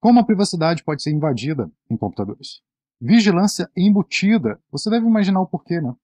Como a privacidade pode ser invadida em computadores? Vigilância embutida. Você deve imaginar o porquê, né?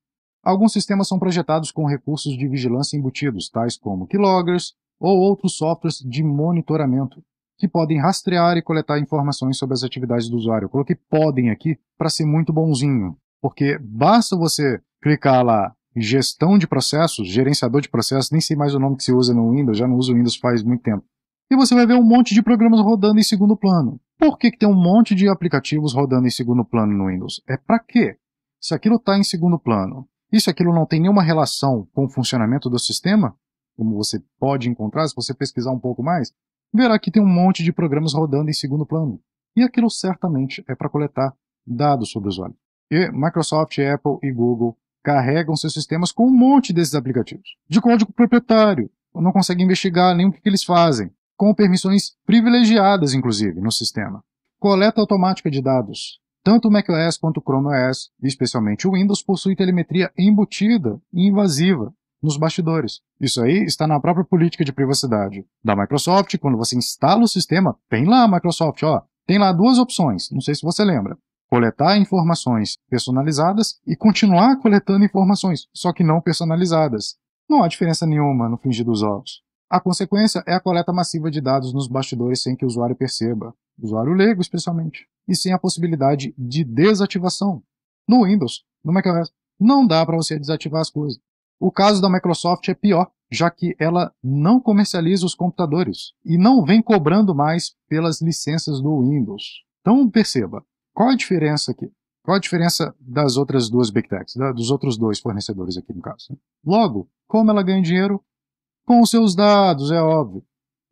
Alguns sistemas são projetados com recursos de vigilância embutidos, tais como keyloggers ou outros softwares de monitoramento, que podem rastrear e coletar informações sobre as atividades do usuário. Eu coloquei podem aqui para ser muito bonzinho, porque basta você clicar lá em gestão de processos, gerenciador de processos, nem sei mais o nome que se usa no Windows, já não uso o Windows faz muito tempo e você vai ver um monte de programas rodando em segundo plano. Por que, que tem um monte de aplicativos rodando em segundo plano no Windows? É para quê? Se aquilo está em segundo plano e se aquilo não tem nenhuma relação com o funcionamento do sistema, como você pode encontrar se você pesquisar um pouco mais, verá que tem um monte de programas rodando em segundo plano. E aquilo certamente é para coletar dados sobre o usuário. E Microsoft, Apple e Google carregam seus sistemas com um monte desses aplicativos, de código proprietário, não consegue investigar nem o que, que eles fazem com permissões privilegiadas, inclusive, no sistema. Coleta automática de dados. Tanto o macOS quanto o Chrome OS, e especialmente o Windows, possui telemetria embutida e invasiva nos bastidores. Isso aí está na própria política de privacidade da Microsoft. Quando você instala o sistema, tem lá a Microsoft, ó, tem lá duas opções, não sei se você lembra. Coletar informações personalizadas e continuar coletando informações, só que não personalizadas. Não há diferença nenhuma no fingir dos olhos. A consequência é a coleta massiva de dados nos bastidores sem que o usuário perceba, usuário leigo especialmente, e sem a possibilidade de desativação. No Windows, no macOS, não dá para você desativar as coisas. O caso da Microsoft é pior, já que ela não comercializa os computadores e não vem cobrando mais pelas licenças do Windows. Então perceba, qual a diferença aqui? Qual a diferença das outras duas Big Techs, dos outros dois fornecedores aqui no caso? Né? Logo, como ela ganha dinheiro, com os seus dados, é óbvio.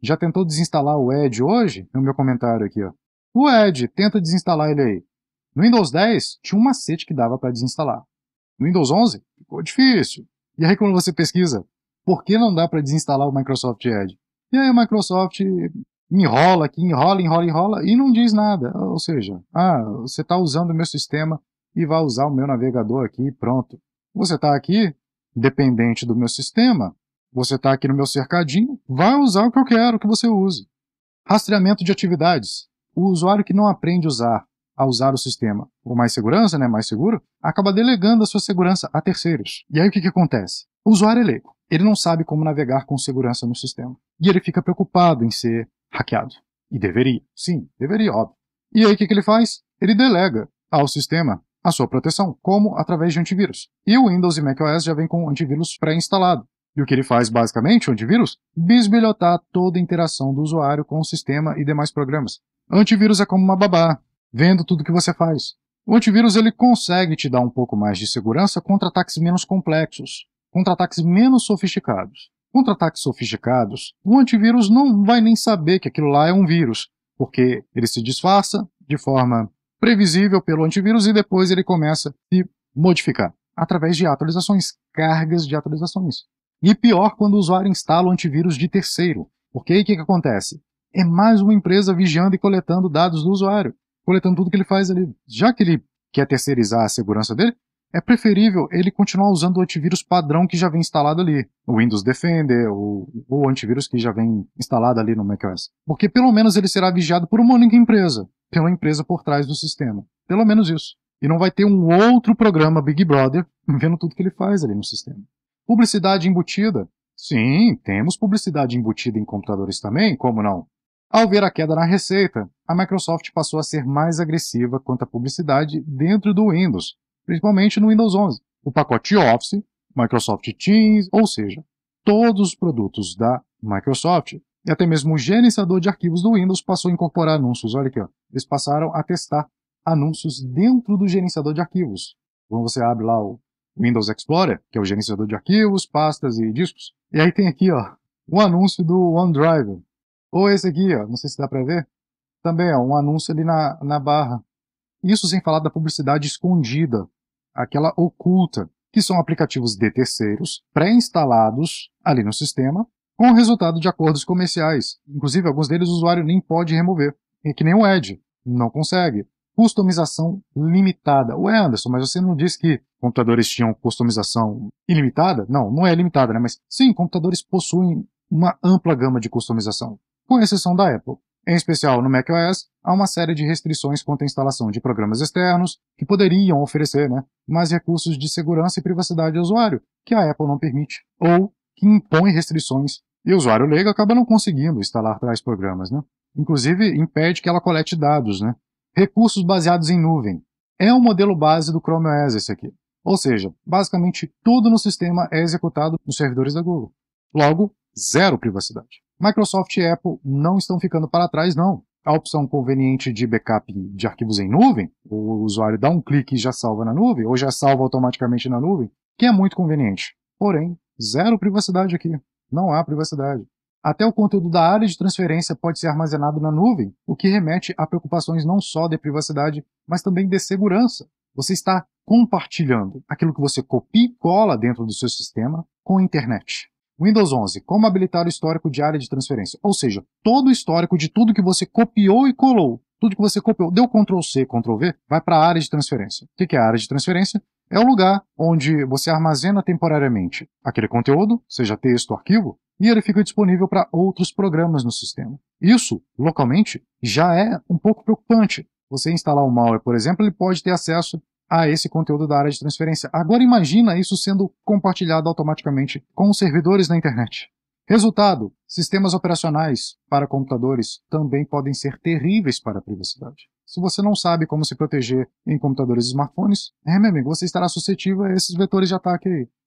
Já tentou desinstalar o Edge hoje? É o meu comentário aqui, ó. O Edge, tenta desinstalar ele aí. No Windows 10, tinha um macete que dava para desinstalar. No Windows 11, ficou difícil. E aí quando você pesquisa, por que não dá para desinstalar o Microsoft Edge? E aí a Microsoft enrola aqui, enrola, enrola, enrola e não diz nada. Ou seja, ah, você está usando o meu sistema e vai usar o meu navegador aqui, pronto. Você está aqui, dependente do meu sistema, você está aqui no meu cercadinho, vai usar o que eu quero que você use. Rastreamento de atividades. O usuário que não aprende a usar, a usar o sistema com mais segurança, né, mais seguro, acaba delegando a sua segurança a terceiros. E aí o que, que acontece? O usuário é leigo. Ele não sabe como navegar com segurança no sistema. E ele fica preocupado em ser hackeado. E deveria. Sim, deveria, óbvio. E aí o que, que ele faz? Ele delega ao sistema a sua proteção, como através de antivírus. E o Windows e macOS já vem com antivírus pré-instalado. E o que ele faz basicamente, o antivírus? Bisbilhotar toda a interação do usuário com o sistema e demais programas. Antivírus é como uma babá, vendo tudo que você faz. O antivírus ele consegue te dar um pouco mais de segurança contra ataques menos complexos, contra ataques menos sofisticados. Contra ataques sofisticados, o antivírus não vai nem saber que aquilo lá é um vírus, porque ele se disfarça de forma previsível pelo antivírus e depois ele começa a se modificar através de atualizações, cargas de atualizações. E pior quando o usuário instala o antivírus de terceiro, porque aí o que, que acontece? É mais uma empresa vigiando e coletando dados do usuário, coletando tudo que ele faz ali. Já que ele quer terceirizar a segurança dele, é preferível ele continuar usando o antivírus padrão que já vem instalado ali, o Windows Defender, ou o antivírus que já vem instalado ali no macOS. Porque pelo menos ele será vigiado por uma única empresa, pela empresa por trás do sistema. Pelo menos isso. E não vai ter um outro programa Big Brother vendo tudo que ele faz ali no sistema. Publicidade embutida. Sim, temos publicidade embutida em computadores também, como não? Ao ver a queda na receita, a Microsoft passou a ser mais agressiva quanto à publicidade dentro do Windows, principalmente no Windows 11. O pacote Office, Microsoft Teams, ou seja, todos os produtos da Microsoft, e até mesmo o gerenciador de arquivos do Windows passou a incorporar anúncios. Olha aqui, ó. eles passaram a testar anúncios dentro do gerenciador de arquivos. Quando você abre lá o Windows Explorer, que é o gerenciador de arquivos, pastas e discos. E aí tem aqui, ó, um anúncio do OneDrive. Ou esse aqui, ó, não sei se dá para ver. Também, ó, um anúncio ali na, na barra. Isso sem falar da publicidade escondida, aquela oculta, que são aplicativos de terceiros pré-instalados ali no sistema, com resultado de acordos comerciais. Inclusive, alguns deles o usuário nem pode remover. É que nem o Edge, não consegue. Customização limitada. Ué, Anderson, mas você não disse que computadores tinham customização ilimitada? Não, não é ilimitada, né? Mas sim, computadores possuem uma ampla gama de customização, com exceção da Apple. Em especial no macOS, há uma série de restrições quanto à instalação de programas externos, que poderiam oferecer né, mais recursos de segurança e privacidade ao usuário, que a Apple não permite, ou que impõe restrições e o usuário leigo acaba não conseguindo instalar tais programas. Né? Inclusive, impede que ela colete dados. Né? Recursos baseados em nuvem. É um modelo base do Chrome OS esse aqui. Ou seja, basicamente tudo no sistema é executado nos servidores da Google. Logo, zero privacidade. Microsoft e Apple não estão ficando para trás, não. A opção conveniente de backup de arquivos em nuvem, o usuário dá um clique e já salva na nuvem, ou já salva automaticamente na nuvem, que é muito conveniente. Porém, zero privacidade aqui. Não há privacidade. Até o conteúdo da área de transferência pode ser armazenado na nuvem, o que remete a preocupações não só de privacidade, mas também de segurança. Você está compartilhando aquilo que você copia e cola dentro do seu sistema com a internet. Windows 11, como habilitar o histórico de área de transferência? Ou seja, todo o histórico de tudo que você copiou e colou, tudo que você copiou, deu Ctrl C, Ctrl V, vai para a área de transferência. O que é a área de transferência? É o lugar onde você armazena temporariamente aquele conteúdo, seja texto, arquivo, e ele fica disponível para outros programas no sistema. Isso, localmente, já é um pouco preocupante. Você instalar um malware, por exemplo, ele pode ter acesso a esse conteúdo da área de transferência. Agora imagina isso sendo compartilhado automaticamente com os servidores na internet. Resultado: sistemas operacionais para computadores também podem ser terríveis para a privacidade. Se você não sabe como se proteger em computadores e smartphones, é, meu amigo, você estará suscetível a esses vetores de ataque aí.